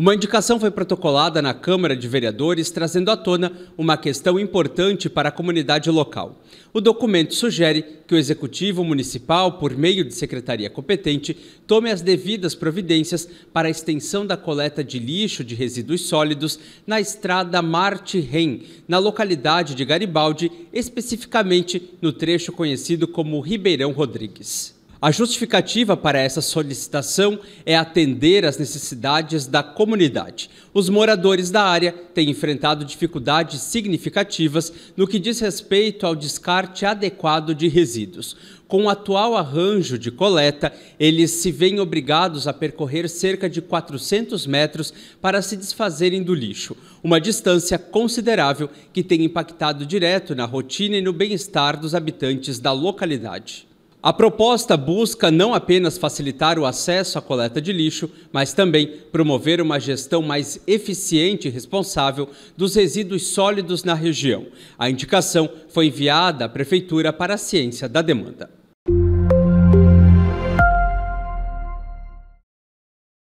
Uma indicação foi protocolada na Câmara de Vereadores, trazendo à tona uma questão importante para a comunidade local. O documento sugere que o Executivo Municipal, por meio de secretaria competente, tome as devidas providências para a extensão da coleta de lixo de resíduos sólidos na estrada Marte Ren, na localidade de Garibaldi, especificamente no trecho conhecido como Ribeirão Rodrigues. A justificativa para essa solicitação é atender às necessidades da comunidade. Os moradores da área têm enfrentado dificuldades significativas no que diz respeito ao descarte adequado de resíduos. Com o atual arranjo de coleta, eles se veem obrigados a percorrer cerca de 400 metros para se desfazerem do lixo, uma distância considerável que tem impactado direto na rotina e no bem-estar dos habitantes da localidade. A proposta busca não apenas facilitar o acesso à coleta de lixo, mas também promover uma gestão mais eficiente e responsável dos resíduos sólidos na região. A indicação foi enviada à Prefeitura para a ciência da demanda.